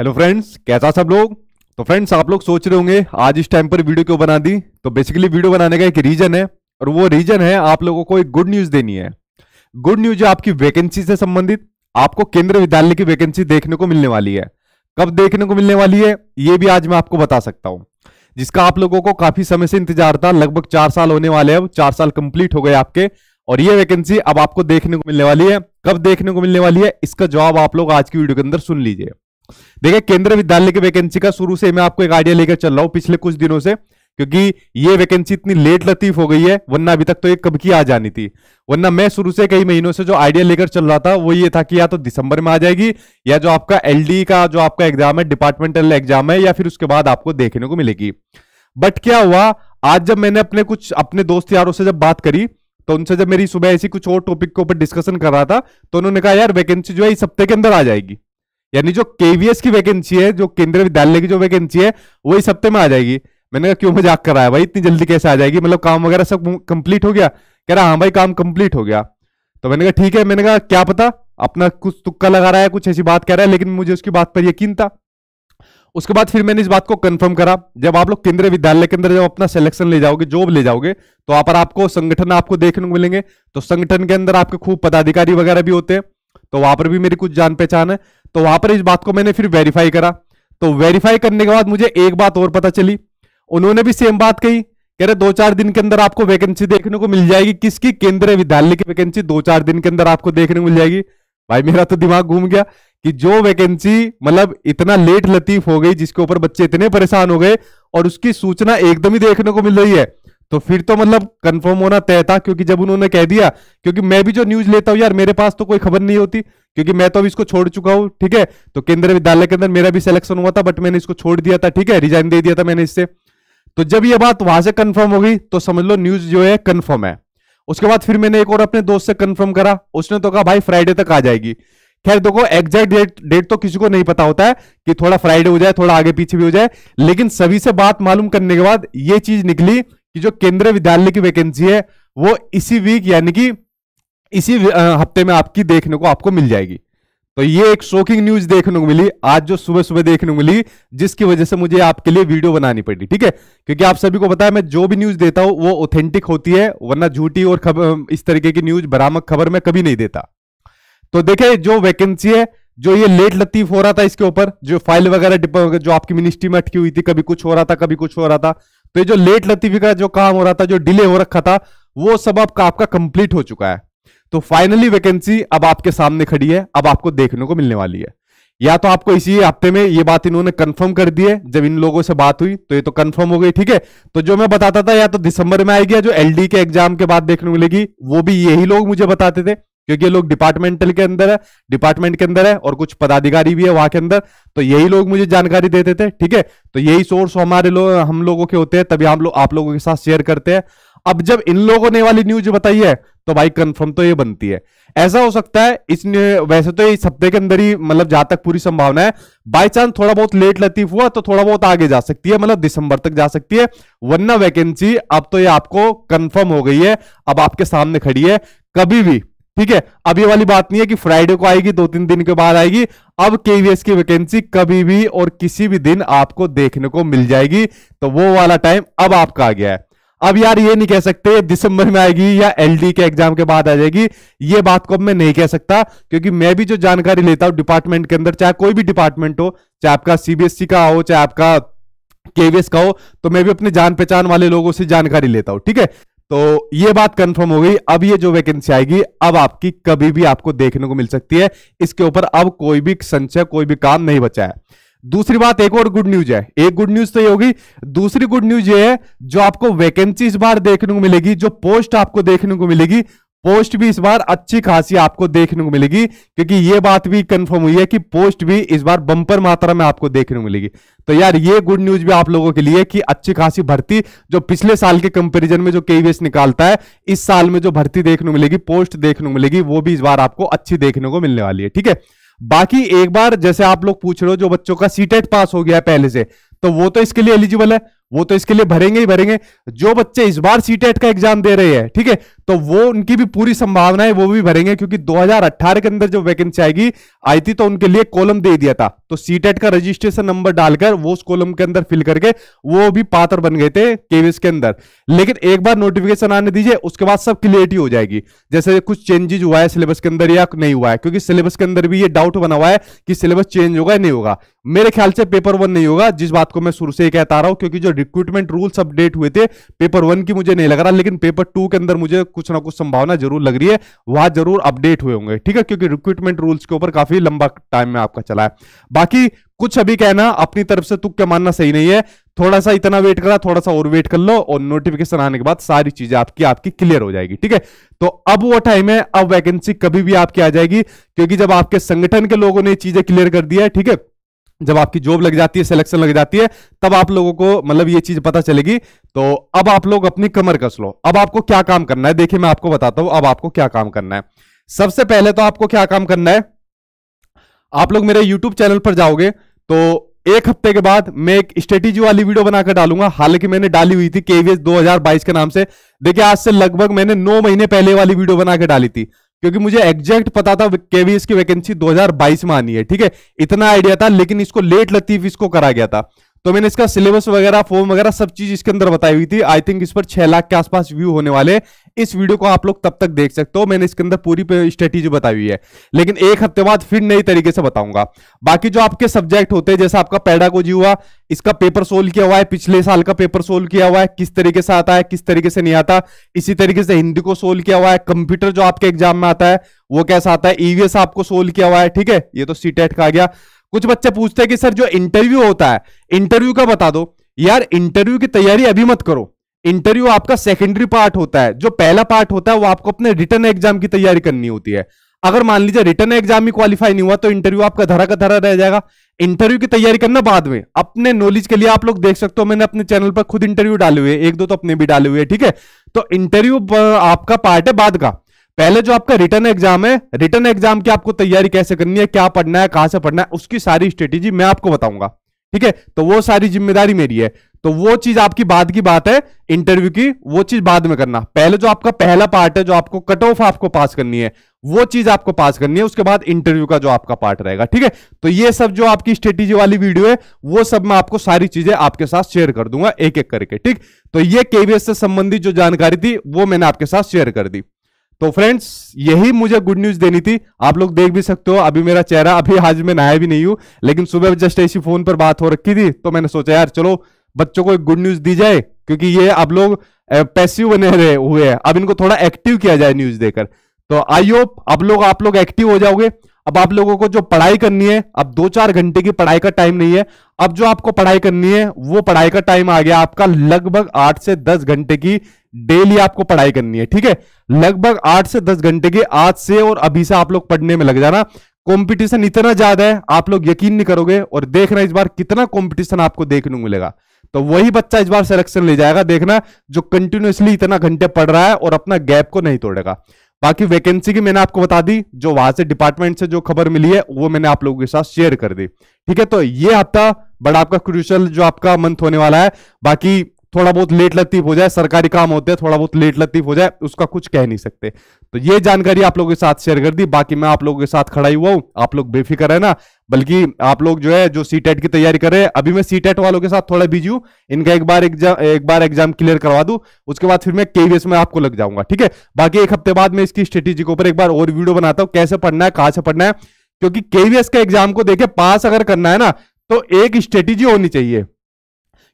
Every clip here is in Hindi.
हेलो फ्रेंड्स कैसा सब लोग तो फ्रेंड्स आप लोग सोच रहे होंगे आज इस टाइम पर वीडियो क्यों बना दी तो बेसिकली वीडियो बनाने का एक रीजन है और वो रीजन है आप लोगों को एक गुड न्यूज देनी है गुड न्यूज आपकी वैकेंसी से संबंधित आपको केंद्रीय विद्यालय की वैकेंसी देखने को मिलने वाली है कब देखने को मिलने वाली है ये भी आज मैं आपको बता सकता हूँ जिसका आप लोगों को काफी समय से इंतजार था लगभग चार साल होने वाले अब चार साल कंप्लीट हो गए आपके और ये वैकेंसी अब आपको देखने को मिलने वाली है कब देखने को मिलने वाली है इसका जवाब आप लोग आज की वीडियो के अंदर सुन लीजिए देखिए केंद्रीय विद्यालय की वैकेंसी का शुरू से मैं आपको एक आइडिया लेकर चल रहा हूं पिछले कुछ दिनों से क्योंकि ये वैकेंसी इतनी लेट लतीफ हो गई है वरना अभी तक तो ये कब की आ जानी थी वरना मैं शुरू से कई महीनों से जो आइडिया लेकर चल रहा था वो ये था कि या तो दिसंबर में आ जाएगी या जो आपका एलडी का जो आपका एग्जाम है डिपार्टमेंटल एग्जाम है या फिर उसके बाद आपको देखने को मिलेगी बट क्या हुआ आज जब मैंने अपने कुछ अपने दोस्त यारों से जब बात करी तो उनसे जब मेरी सुबह ऐसी कुछ और टॉपिक के ऊपर डिस्कशन कर रहा था तो उन्होंने कहा यार वैकेंसी जो है इस हफ्ते के अंदर आ जाएगी यानी जो केवीएस की वैकेंसी है जो केंद्रीय विद्यालय की जो वैकेंसी है वो इस हफ्ते में आ जाएगी मैंने कहा क्यों मजाक है भाई इतनी जल्दी कैसे आ जाएगी मतलब काम वगैरह सब कंप्लीट हो गया कह रहा हाँ भाई काम कंप्लीट हो गया तो मैंने कहा ठीक है मैंने कहा क्या पता अपना कुछ तुक्का लगा रहा है कुछ ऐसी बात कह रहा है लेकिन मुझे उसकी बात पर यकीन था उसके बाद फिर मैंने इस बात को कंफर्म करा जब आप लोग केंद्रीय विद्यालय के अंदर जब अपना सिलेक्शन ले जाओगे जॉब ले जाओगे तो वहां पर आपको संगठन आपको देखने को मिलेंगे तो संगठन के अंदर आपके खूब पदाधिकारी वगैरह भी होते हैं तो वहां पर भी मेरी कुछ जान पहचान है तो वहां पर इस बात को मैंने फिर वेरीफाई करा तो वेरीफाई करने के बाद मुझे एक बात और पता चली उन्होंने भी सेम बात कही कह रहे दो चार दिन के अंदर आपको वैकेंसी देखने को मिल जाएगी किसकी केंद्रीय विद्यालय की वैकेंसी दो चार दिन के अंदर आपको देखने को मिल जाएगी भाई मेरा तो दिमाग घूम गया कि जो वैकेंसी मतलब इतना लेट लतीफ हो गई जिसके ऊपर बच्चे इतने परेशान हो गए और उसकी सूचना एकदम ही देखने को मिल रही है तो फिर तो मतलब कंफर्म होना तय था क्योंकि जब उन्होंने कह दिया क्योंकि मैं भी जो न्यूज लेता हूं यार मेरे पास तो कोई खबर नहीं होती क्योंकि मैं तो अभी इसको छोड़ चुका हूं ठीक है तो केंद्रीय विद्यालय के अंदर मेरा भी सिलेक्शन हुआ था बट मैंने इसको छोड़ दिया था ठीक है रिजाइन दे दिया था मैंने इससे तो जब यह बात वहां से कंफर्म हो गई तो समझ लो न्यूज जो है कन्फर्म है उसके बाद फिर मैंने एक और अपने दोस्त से कन्फर्म करा उसने तो कहा भाई फ्राइडे तक आ जाएगी खैर देखो एग्जैक्ट डेट डेट तो किसी को नहीं पता होता है कि थोड़ा फ्राइडे हो जाए थोड़ा आगे पीछे भी हो जाए लेकिन सभी से बात मालूम करने के बाद यह चीज निकली कि जो केंद्रीय विद्यालय की वैकेंसी है वो इसी वीक यानी कि इसी हफ्ते में आपकी देखने को आपको मिल जाएगी तो ये एक शोकिंग न्यूज देखने को मिली आज जो सुबह सुबह देखने को मिली जिसकी वजह से मुझे आपके लिए वीडियो बनानी पड़ी ठीक है क्योंकि आप सभी को पता है मैं जो भी न्यूज देता हूं वो ऑथेंटिक होती है वरना झूठी और खबर इस तरीके की न्यूज बरामक खबर में कभी नहीं देता तो देखे जो वैकेंसी है जो ये लेट लतीफ हो रहा था इसके ऊपर जो फाइल वगैरह जो आपकी मिनिस्ट्री में अटकी हुई थी कभी कुछ हो रहा था कभी कुछ हो रहा था तो ये जो लेट लतीफी का जो काम हो रहा था जो डिले हो रखा था वो सब आपका आपका कंप्लीट हो चुका है तो फाइनली वैकेंसी अब आपके सामने खड़ी है अब आपको देखने को मिलने वाली है या तो आपको इसी हफ्ते में ये बात इन्होंने कंफर्म कर दी है जब इन लोगों से बात हुई तो ये तो कंफर्म हो गई ठीक है तो जो मैं बताता था या तो दिसंबर में आएगी जो एलडी के एग्जाम के बाद देखने को मिलेगी वो भी यही लोग मुझे बताते थे क्योंकि ये लोग डिपार्टमेंटल के अंदर है डिपार्टमेंट के अंदर है और कुछ पदाधिकारी भी है वहां के अंदर तो यही लोग मुझे जानकारी देते थे ठीक है तो यही सोर्स हमारे लोग हम लोगों के होते हैं तभी हम लोग आप लोगों के साथ शेयर करते हैं अब जब इन लोगों ने वाली न्यूज बताई है तो भाई कंफर्म तो ये बनती है ऐसा हो सकता है इस वैसे तो इस हफ्ते के अंदर ही मतलब जहां तक पूरी संभावना है बाई चांस थोड़ा बहुत लेट लतीफ हुआ तो थोड़ा बहुत आगे जा सकती है मतलब दिसंबर तक जा सकती है वरना वैकेंसी अब तो ये आपको कंफर्म हो गई है अब आपके सामने खड़ी है कभी भी ठीक है अब ये वाली बात नहीं है कि फ्राइडे को आएगी दो तीन दिन के बाद आएगी अब केवीएस की वैकेंसी कभी भी और किसी भी दिन आपको देखने को मिल जाएगी तो वो वाला टाइम अब आपका आ गया है अब यार ये नहीं कह सकते दिसंबर में आएगी या एलडी के एग्जाम के बाद आ जाएगी ये बात को अब मैं नहीं कह सकता क्योंकि मैं भी जो जानकारी लेता हूं डिपार्टमेंट के अंदर चाहे कोई भी डिपार्टमेंट हो चाहे आपका सीबीएसई e का हो चाहे आपका केवीएस का हो तो मैं भी अपने जान पहचान वाले लोगों से जानकारी लेता हूं ठीक है तो ये बात कंफर्म हो गई अब ये जो वैकेंसी आएगी अब आपकी कभी भी आपको देखने को मिल सकती है इसके ऊपर अब कोई भी संशय कोई भी काम नहीं बचा है दूसरी बात एक और गुड न्यूज है एक गुड न्यूज तो ये होगी दूसरी गुड न्यूज ये है जो आपको वैकेंसी इस बार देखने को मिलेगी जो पोस्ट आपको देखने को मिलेगी पोस्ट भी इस बार अच्छी खासी आपको देखने को मिलेगी क्योंकि ये बात भी कंफर्म हुई है कि पोस्ट भी इस बार बंपर मात्रा में आपको देखने को मिलेगी तो यार ये गुड न्यूज भी आप लोगों के लिए कि अच्छी खासी भर्ती जो पिछले साल के कंपैरिजन में जो केवीएस निकालता है इस साल में जो भर्ती देखने को मिलेगी पोस्ट देखने को मिलेगी वो भी इस बार आपको अच्छी देखने को मिलने वाली है ठीक है बाकी एक बार जैसे आप लोग पूछ रहे हो जो बच्चों का सीटेट e पास हो गया है पहले से तो वो तो इसके लिए एलिजिबल है वो तो इसके लिए भरेंगे ही भरेंगे जो बच्चे इस बार सीटेट e का एग्जाम दे रहे हैं ठीक है तो वो उनकी भी पूरी संभावना है वो भी भरेंगे क्योंकि 2018 के अंदर जो वैकेंसी आएगी आई थी तो उनके लिए कॉलम दे दिया था तो सीटेट e का रजिस्ट्रेशन नंबर डालकर वो उस कॉलम के अंदर फिल करके वो भी पात्र बन गए थे केवीएस के अंदर लेकिन एक बार नोटिफिकेशन आने दीजिए उसके बाद सब क्लियरिटी हो जाएगी जैसे कुछ चेंजेज हुआ है सिलेबस के अंदर या नहीं हुआ है क्योंकि सिलेबस के अंदर भी ये डाउट बना हुआ है कि सिलेबस चेंज होगा या नहीं होगा मेरे ख्याल से पेपर वन नहीं होगा जिस बात को मैं शुरू से ही कहता रहा हूं क्योंकि जो रिक्रूटमेंट रूल्स अपडेट हुए थे पेपर वन की मुझे नहीं लग रहा लेकिन पेपर टू के अंदर मुझे कुछ ना कुछ संभावना जरूर लग रही है वहां जरूर अपडेट हुए होंगे ठीक है क्योंकि रिक्रूटमेंट रूल्स के ऊपर काफी लंबा टाइम में आपका चला है बाकी कुछ अभी कहना अपनी तरफ से तुक के मानना सही नहीं है थोड़ा सा इतना वेट करा थोड़ा सा और वेट कर लो और नोटिफिकेशन आने के बाद सारी चीजें आपकी आपकी क्लियर हो जाएगी ठीक है तो अब वो टाइम है अब वैकेंसी कभी भी आपकी आ जाएगी क्योंकि जब आपके संगठन के लोगों ने चीजें क्लियर कर दिया है ठीक है जब आपकी जॉब लग जाती है सिलेक्शन लग जाती है तब आप लोगों को मतलब ये चीज पता चलेगी तो अब आप लोग अपनी कमर कस लो अब आपको क्या काम करना है देखिए मैं आपको बताता हूं अब आपको क्या काम करना है सबसे पहले तो आपको क्या काम करना है आप लोग मेरे यूट्यूब चैनल पर जाओगे तो एक हफ्ते के बाद मैं एक स्ट्रेटेजी वाली वीडियो बनाकर डालूंगा हालांकि मैंने डाली हुई थी केवीएस 2022 के नाम से देखिए आज से लगभग मैंने नौ महीने पहले वाली वीडियो बनाकर डाली थी क्योंकि मुझे एग्जैक्ट पता था केवीएस की वैकेंसी 2022 में आनी है ठीक है इतना आइडिया था लेकिन इसको लेट लतीफ इसको करा गया था तो मैंने इसका सिलेबस वगैरह फॉर्म वगैरह सब चीज इसके अंदर बताई हुई थी आई थिंक इस पर छह लाख के आसपास व्यू होने वाले इस वीडियो को आप लोग तब तक देख सकते हो मैंने इसके अंदर पूरी स्ट्रेटेजी बताई हुई है लेकिन एक हफ्ते बाद फिर नई तरीके से बताऊंगा बाकी जो आपके सब्जेक्ट होते हैं जैसे आपका पैडागोजी हुआ इसका पेपर सोल्व किया हुआ है पिछले साल का पेपर सोल्व किया हुआ है किस तरीके से आता है किस तरीके से नहीं आता इसी तरीके से हिंदी को सोल्व किया हुआ है कंप्यूटर जो आपके एग्जाम में आता है वो कैसा आता है ईवीएस e आपको सोल्व किया हुआ है ठीक है ये तो सी e का आ गया कुछ बच्चे पूछते हैं कि सर जो इंटरव्यू होता है इंटरव्यू का बता दो यार इंटरव्यू की तैयारी अभी मत करो इंटरव्यू आपका सेकेंडरी पार्ट होता है जो पहला पार्ट होता है वो आपको अपने रिटर्न एग्जाम की तैयारी करनी होती है अगर मान लीजिए रिटर्न एग्जाम ही क्वालिफाई नहीं हुआ तो इंटरव्यू आपका धरा का धरा रह जाएगा इंटरव्यू की तैयारी करना बाद में अपने नॉलेज के लिए आप लोग देख सकते हो मैंने अपने चैनल पर खुद इंटरव्यू डाले हुए एक दो तो अपने भी डाले हुए ठीक है तो इंटरव्यू आपका पार्ट है बाद का पहले जो आपका रिटर्न एग्जाम है रिटर्न एग्जाम की आपको तैयारी कैसे करनी है क्या पढ़ना है कहां से पढ़ना है उसकी सारी स्ट्रेटेजी मैं आपको बताऊंगा ठीक है तो वो सारी जिम्मेदारी मेरी है तो वो चीज आपकी बाद की बात है इंटरव्यू की वो चीज बाद में करना पहले जो आपका पहला पार्ट है जो आपको कट ऑफ आपको पास करनी है वो चीज आपको पास करनी है उसके बाद इंटरव्यू का जो आपका पार्ट रहेगा ठीक है तो ये सब जो आपकी स्ट्रेटेजी वाली वीडियो है वो सब मैं आपको सारी चीजें आपके साथ शेयर कर दूंगा एक एक करके ठीक तो ये केवीएस से संबंधित जो जानकारी थी वो मैंने आपके साथ शेयर कर दी तो फ्रेंड्स यही मुझे गुड न्यूज देनी थी आप लोग देख भी सकते हो अभी मेरा चेहरा अभी आज मैं नहाया भी नहीं हूं लेकिन सुबह जस्ट ऐसी फोन पर बात हो रखी थी तो मैंने सोचा यार चलो बच्चों को एक गुड न्यूज दी जाए क्योंकि ये अब लोग पैसिव बने रहे हुए हैं अब इनको थोड़ा एक्टिव किया जाए न्यूज देकर तो आई होप अब लोग आप लोग एक्टिव हो जाओगे अब आप लोगों को जो पढ़ाई करनी है अब दो चार घंटे की पढ़ाई का टाइम नहीं है अब जो आपको पढ़ाई करनी है वो पढ़ाई का टाइम आ गया आपका लगभग आठ से दस घंटे की डेली आपको पढ़ाई करनी है ठीक है लगभग आठ से दस घंटे के आज से और अभी से आप लोग पढ़ने में लग जाना कंपटीशन इतना ज्यादा है आप लोग यकीन नहीं करोगे और देखना इस बार कितना कंपटीशन आपको देखने को मिलेगा तो वही बच्चा इस बार सिलेक्शन ले जाएगा देखना जो कंटिन्यूसली इतना घंटे पढ़ रहा है और अपना गैप को नहीं तोड़ेगा बाकी वैकेंसी की मैंने आपको बता दी जो वहां से डिपार्टमेंट से जो खबर मिली है वो मैंने आप लोगों के साथ शेयर कर दी ठीक है तो ये हफ्ता बड़ा आपका क्रूशल जो आपका मंथ होने वाला है बाकी थोड़ा बहुत लेट लतीफ हो जाए सरकारी काम होते हैं थोड़ा बहुत लेट लतीफ हो जाए उसका कुछ कह नहीं सकते तो ये जानकारी आप लोगों के साथ शेयर कर दी बाकी मैं आप लोगों के साथ खड़ा ही हुआ हूं आप लोग बेफिक्र है ना बल्कि आप लोग जो है जो सी टेट e की तैयारी कर रहे हैं अभी मैं सी टेट e वालों के साथ थोड़ा बिजी हूं इनका एक बार एग्जाम एक बार एग्जाम क्लियर करवा दू उसके बाद फिर मैं केवीएस में आपको लग जाऊंगा ठीक है बाकी एक हफ्ते बाद मैं इसकी स्ट्रेटेजी के ऊपर एक बार और वीडियो बनाता हूँ कैसे पढ़ना है कहाँ से पढ़ना है क्योंकि केवीएस का एग्जाम को देखे पास अगर करना है ना तो एक स्ट्रेटेजी होनी चाहिए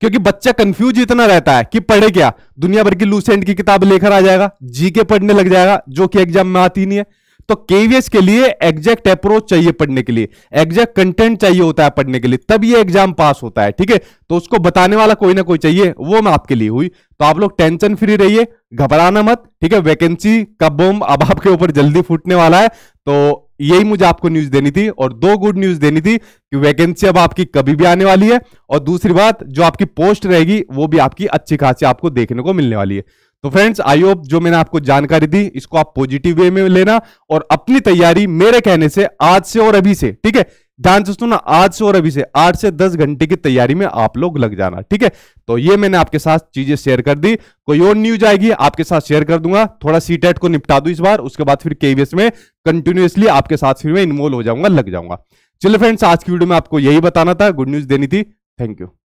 क्योंकि बच्चा कंफ्यूज इतना रहता है कि पढ़े क्या दुनिया भर की लूसेंट की किताब लेकर आ जाएगा जीके पढ़ने लग जाएगा जो कि एग्जाम में आती नहीं है तो केवीएस के लिए एग्जैक्ट अप्रोच चाहिए पढ़ने के लिए एग्जैक्ट कंटेंट चाहिए होता है पढ़ने के लिए तब ये एग्जाम पास होता है ठीक है तो उसको बताने वाला कोई ना कोई चाहिए वो मैं आपके लिए हुई तो आप लोग टेंशन फ्री रहिए घबराना मत ठीक है वैकेंसी का बम अब आपके ऊपर जल्दी फूटने वाला है तो यही मुझे आपको न्यूज देनी थी और दो गुड न्यूज देनी थी कि वैकेंसी अब आपकी कभी भी आने वाली है और दूसरी बात जो आपकी पोस्ट रहेगी वो भी आपकी अच्छी खासी आपको देखने को मिलने वाली है तो फ्रेंड्स आई होप जो मैंने आपको जानकारी दी इसको आप पॉजिटिव वे में लेना और अपनी तैयारी मेरे कहने से आज से और अभी से ठीक है ध्यान से सुनना आज से और अभी से आठ से दस घंटे की तैयारी में आप लोग लग जाना ठीक है तो ये मैंने आपके साथ चीजें शेयर कर दी कोई और न्यूज आएगी आपके साथ शेयर कर दूंगा थोड़ा सी टेट को निपटा दू इस बार उसके बाद फिर केवीएस में कंटिन्यूसली आपके साथ फिर मैं इन्वॉल्व हो जाऊंगा लग जाऊंगा चलो फ्रेंड्स आज की वीडियो में आपको यही बताना था गुड न्यूज देनी थी थैंक यू